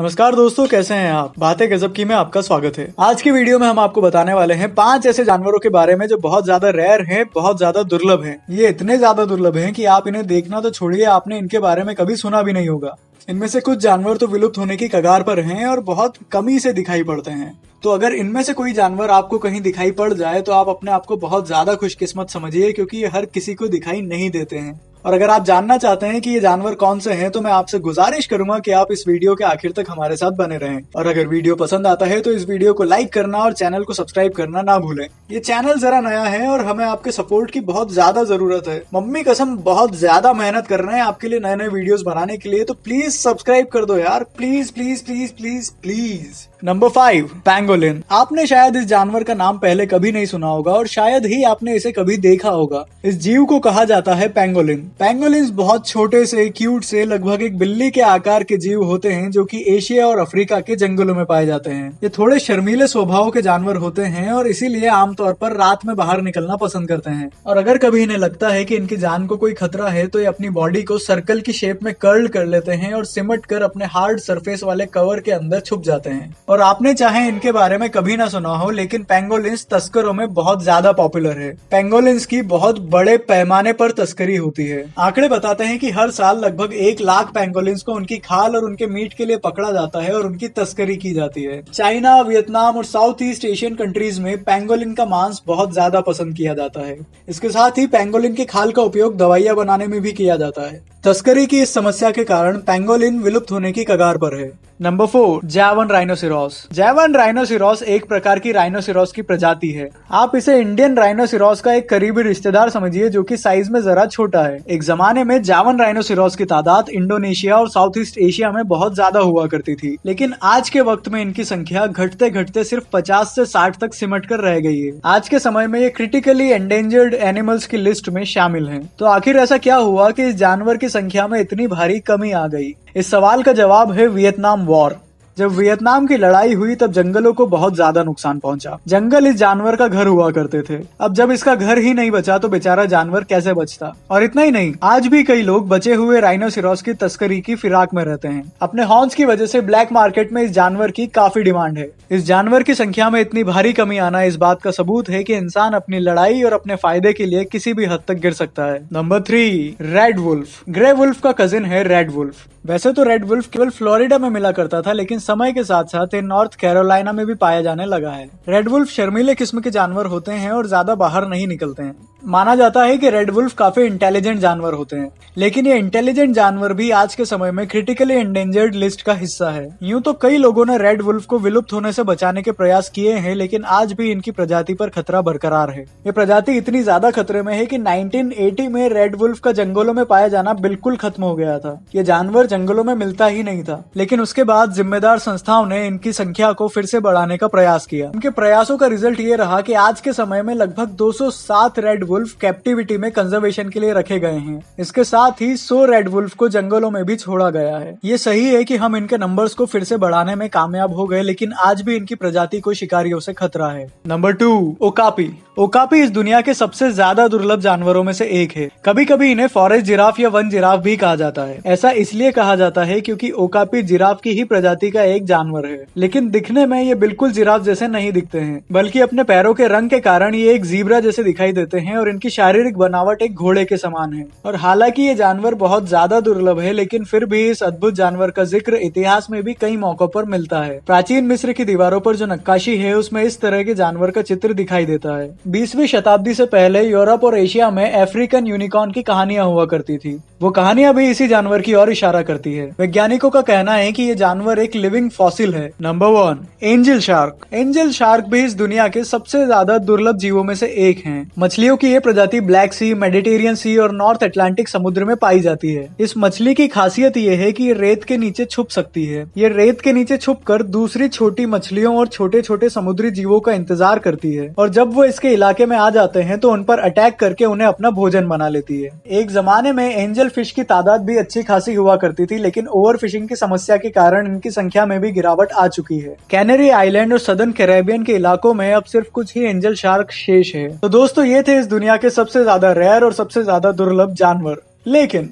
नमस्कार दोस्तों कैसे हैं आप बातें गजब की में आपका स्वागत है आज की वीडियो में हम आपको बताने वाले हैं पांच ऐसे जानवरों के बारे में जो बहुत ज्यादा रेयर हैं, बहुत ज्यादा दुर्लभ हैं। ये इतने ज्यादा दुर्लभ हैं कि आप इन्हें देखना तो छोड़िए आपने इनके बारे में कभी सुना भी नहीं होगा इनमें से कुछ जानवर तो विलुप्त होने की कगार पर हैं और बहुत कमी से दिखाई पड़ते हैं तो अगर इनमें से कोई जानवर आपको कहीं दिखाई पड़ जाए तो आप अपने आप को बहुत ज्यादा खुशकिस्मत समझिए क्योंकि ये हर किसी को दिखाई नहीं देते हैं और अगर आप जानना चाहते हैं कि ये जानवर कौन से हैं तो मैं आपसे गुजारिश करूंगा कि आप इस वीडियो के आखिर तक हमारे साथ बने रहें और अगर वीडियो पसंद आता है तो इस वीडियो को लाइक करना और चैनल को सब्सक्राइब करना ना भूलें ये चैनल जरा नया है और हमें आपके सपोर्ट की बहुत ज्यादा जरूरत है मम्मी कसम बहुत ज्यादा मेहनत कर रहे हैं आपके लिए नए नए वीडियोज बनाने के लिए तो प्लीज सब्सक्राइब कर दो यार please please please please please number five pangolin आपने शायद इस जानवर का नाम पहले कभी नहीं सुना होगा और शायद ही आपने इसे कभी देखा होगा इस जीव को कहा जाता है पैंगोलिन पैंगोलिन बहुत छोटे से क्यूट से लगभग एक बिल्ली के आकार के जीव होते हैं जो कि एशिया और अफ्रीका के जंगलों में पाए जाते हैं ये थोड़े शर्मीले स्वभाव के जानवर होते हैं और इसीलिए आमतौर पर रात में बाहर निकलना पसंद करते हैं और अगर कभी इन्हें लगता है की इनकी जान को कोई खतरा है तो ये अपनी बॉडी को सर्कल की शेप में कर्ल कर लेते हैं और सिमट कर अपने हार्ड सरफेस वाले कवर के अंदर छुप जाते हैं और आपने चाहे इनके बारे में कभी ना सुना हो लेकिन पेंगोलिन्स तस्करों में बहुत ज्यादा पॉपुलर है पेंगोलिन्स की बहुत बड़े पैमाने पर तस्करी होती है आंकड़े बताते हैं कि हर साल लगभग एक लाख पेंगोलिन्स को उनकी खाल और उनके मीट के लिए पकड़ा जाता है और उनकी तस्करी की जाती है चाइना वियतनाम और साउथ ईस्ट एशियन कंट्रीज में पेंगोलिन का मांस बहुत ज्यादा पसंद किया जाता है इसके साथ ही पेंगोलिन के खाल का उपयोग दवाइयाँ बनाने में भी किया जाता है तस्करी की इस समस्या के कारण पेंगोलिन विलुप्त होने की कगार पर है नंबर फोर जैवन राइनोसिरोस जैवन राइनोसिरोस एक प्रकार की राइनोसिरोस की प्रजाति है आप इसे इंडियन राइनोसिरोस का एक करीबी रिश्तेदार समझिए जो कि साइज में जरा छोटा है एक जमाने में जैवन राइनोसिरोस की तादाद इंडोनेशिया और साउथ ईस्ट एशिया में बहुत ज्यादा हुआ करती थी लेकिन आज के वक्त में इनकी संख्या घटते घटते सिर्फ पचास ऐसी साठ तक सिमट कर रह गई है आज के समय में ये क्रिटिकली एंडेंजर्ड एनिमल्स की लिस्ट में शामिल है तो आखिर ऐसा क्या हुआ की इस जानवर की संख्या में इतनी भारी कमी आ गई इस सवाल का जवाब है वियतनाम वॉर जब वियतनाम की लड़ाई हुई तब जंगलों को बहुत ज्यादा नुकसान पहुंचा जंगल इस जानवर का घर हुआ करते थे अब जब इसका घर ही नहीं बचा तो बेचारा जानवर कैसे बचता और इतना ही नहीं आज भी कई लोग बचे हुए राइनोसिरोस की तस्करी की फिराक में रहते हैं अपने हॉर्न्स की वजह से ब्लैक मार्केट में इस जानवर की काफी डिमांड है इस जानवर की संख्या में इतनी भारी कमी आना इस बात का सबूत है की इंसान अपनी लड़ाई और अपने फायदे के लिए किसी भी हद तक गिर सकता है number three red wolf grey wolf का कजिन है रेड वुल्फ वैसे तो रेड वुल्फ केवल फ्लोरिडा में मिला करता था लेकिन समय के साथ साथ ये नॉर्थ कैरोलिना में भी पाया जाने लगा है रेड वुल्फ शर्मीले किस्म के जानवर होते हैं और ज्यादा बाहर नहीं निकलते हैं माना जाता है कि रेड वुल्फ काफी इंटेलिजेंट जानवर होते हैं लेकिन ये इंटेलिजेंट जानवर भी आज के समय में क्रिटिकली इंडेंजर्ड लिस्ट का हिस्सा है यूं तो कई लोगों ने रेड वुल्फ को विलुप्त होने से बचाने के प्रयास किए हैं लेकिन आज भी इनकी प्रजाति पर खतरा बरकरार है ये प्रजाति इतनी ज्यादा खतरे में है कि 1980 में रेड वुल्फ का जंगलों में पाया जाना बिल्कुल खत्म हो गया था ये जानवर जंगलों में मिलता ही नहीं था लेकिन उसके बाद जिम्मेदार पत्रकार संस्थाओं ने इनकी संख्या को फिर से बढ़ाने का प्रयास किया उनके प्रयासों का रिजल्ट ये रहा कि आज के समय में लगभग 207 रेड वुल्फ कैप्टिविटी में कंजर्वेशन के लिए रखे गए हैं इसके साथ ही 100 रेड वुल्फ को जंगलों में भी छोड़ा गया है ये सही है की हम इनके नंबर को फिर से बढ़ाने में कामयाब हो गए लेकिन आज भी इनकी प्रजाति को शिकारियों से खतरा है नंबर टू ओकापी ओकापी इस दुनिया के सबसे ज्यादा दुर्लभ जानवरों में से एक है कभी कभी इन्हें फॉरेस्ट जिराफ या वन जिराफ भी कहा जाता है ऐसा इसलिए कहा जाता है क्योंकि ओकापी जिराफ की ही प्रजाति का एक जानवर है लेकिन दिखने में ये बिल्कुल जिराफ जैसे नहीं दिखते हैं बल्कि अपने पैरों के रंग के कारण ये एक जीब्रा जैसे दिखाई देते हैं और इनकी शारीरिक बनावट एक घोड़े के समान है और हालांकि ये जानवर बहुत ज्यादा दुर्लभ है लेकिन फिर भी इस अद्भुत जानवर का जिक्र इतिहास में भी कई मौकों पर मिलता है प्राचीन मिस्र की दीवारों पर जो नक्काशी है उसमें इस तरह के जानवर का चित्र दिखाई देता है बीसवीं शताब्दी से पहले यूरोप और एशिया में अफ्रीकन यूनिकॉर्न की कहानियां हुआ करती थी वो कहानियां भी इसी जानवर की ओर इशारा करती है वैज्ञानिकों का कहना है की ये जानवर एक लिविंग लिविंग फॉसिल है number one angel shark angel shark भी इस दुनिया के सबसे ज्यादा दुर्लभ जीवों में से एक हैं। मछलियों की ये प्रजाति ब्लैक सी मेडिटेरियन सी और नॉर्थ अटलांटिक समुद्र में पाई जाती है इस मछली की खासियत ये है की रेत के नीचे छुप सकती है ये रेत के नीचे छुप कर दूसरी छोटी मछलियों और छोटे छोटे समुद्री जीवों का इंतजार करती है और जब वो इसके इलाके में आ जाते हैं तो उन पर अटैक करके उन्हें अपना भोजन बना लेती है एक जमाने में एंजल फिश की तादाद भी अच्छी खासी हुआ करती थी लेकिन ओवर फिशिंग की समस्या के कारण इनकी संख्या संख्या में भी गिरावट आ चुकी है कैनरी आइलैंड और सदन कैरेबियन के इलाकों में अब सिर्फ कुछ ही एंजल शार्क शेष है तो दोस्तों ये थे इस दुनिया के सबसे ज्यादा रेयर और सबसे ज्यादा दुर्लभ जानवर लेकिन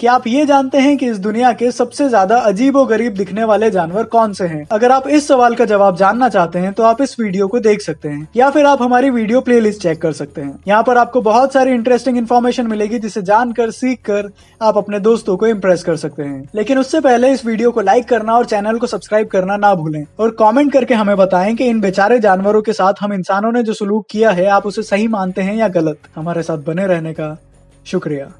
क्या आप ये जानते हैं कि इस दुनिया के सबसे ज्यादा अजीब और गरीब दिखने वाले जानवर कौन से हैं? अगर आप इस सवाल का जवाब जानना चाहते हैं तो आप इस वीडियो को देख सकते हैं या फिर आप हमारी वीडियो प्लेलिस्ट चेक कर सकते हैं यहाँ पर आपको बहुत सारी इंटरेस्टिंग इन्फॉर्मेशन मिलेगी जिसे जानकर सीख कर आप अपने दोस्तों को इम्प्रेस कर सकते हैं लेकिन उससे पहले इस वीडियो को लाइक करना और चैनल को सब्सक्राइब करना ना भूलें और कॉमेंट करके हमें बताएं कि इन बेचारे जानवरों के साथ हम इंसानों ने जो सलूक किया है आप उसे सही मानते हैं या गलत हमारे साथ बने रहने का शुक्रिया